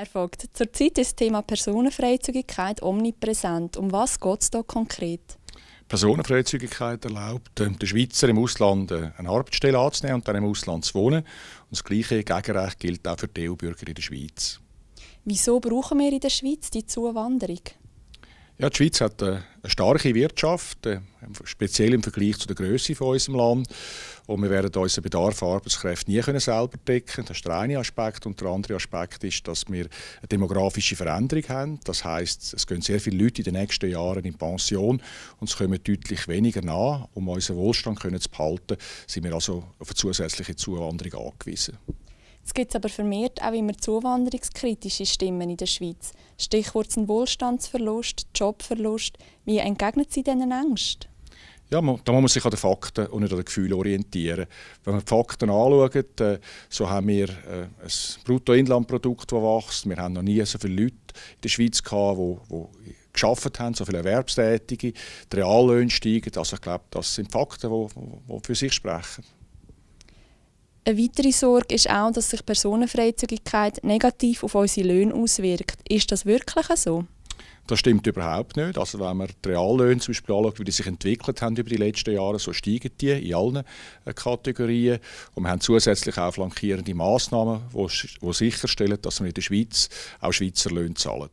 Erfolgt. Zurzeit ist das Thema Personenfreizügigkeit omnipräsent. Um was geht es da konkret? Personenfreizügigkeit erlaubt ähm, den Schweizer im Ausland äh, eine Arbeitsstelle anzunehmen und dann im Ausland zu wohnen. Und das gleiche Gegenrecht gilt auch für die EU-Bürger in der Schweiz. Wieso brauchen wir in der Schweiz die Zuwanderung? Ja, die Schweiz hat äh, eine starke Wirtschaft, äh, speziell im Vergleich zu der Größe von unserem Land. Und wir werden unseren Bedarf an Arbeitskräften nie können selber decken Das ist der eine Aspekt. Und der andere Aspekt ist, dass wir eine demografische Veränderung haben. Das heißt, es gehen sehr viele Leute in den nächsten Jahren in Pension und es kommen deutlich weniger nach. Um unseren Wohlstand können zu behalten, sind wir also auf eine zusätzliche Zuwanderung angewiesen. Jetzt gibt es aber vermehrt auch immer zuwanderungskritische Stimmen in der Schweiz. Stichwort sind Wohlstandsverlust, Jobverlust. Wie entgegnet Sie diesen Ängsten? Ja, da muss man sich an den Fakten und nicht an den Gefühlen orientieren. Wenn man die Fakten anschaut, äh, so haben wir äh, ein Bruttoinlandprodukt, das wächst. Wir haben noch nie so viele Leute in der Schweiz gehabt, die, die geschafft haben, so viele Erwerbstätige. Die Reallöhne steigen. Also ich glaube, das sind Fakten, die, die für sich sprechen. Eine weitere Sorge ist auch, dass sich Personenfreizügigkeit negativ auf unsere Löhne auswirkt. Ist das wirklich so? Das stimmt überhaupt nicht. Also wenn man die Reallöhne zum Beispiel anschaut, wie die sich entwickelt haben über die letzten Jahre, so steigen die in allen äh, Kategorien. Und wir haben zusätzlich auch flankierende Massnahmen, die sicherstellen, dass wir in der Schweiz auch Schweizer Löhne zahlen.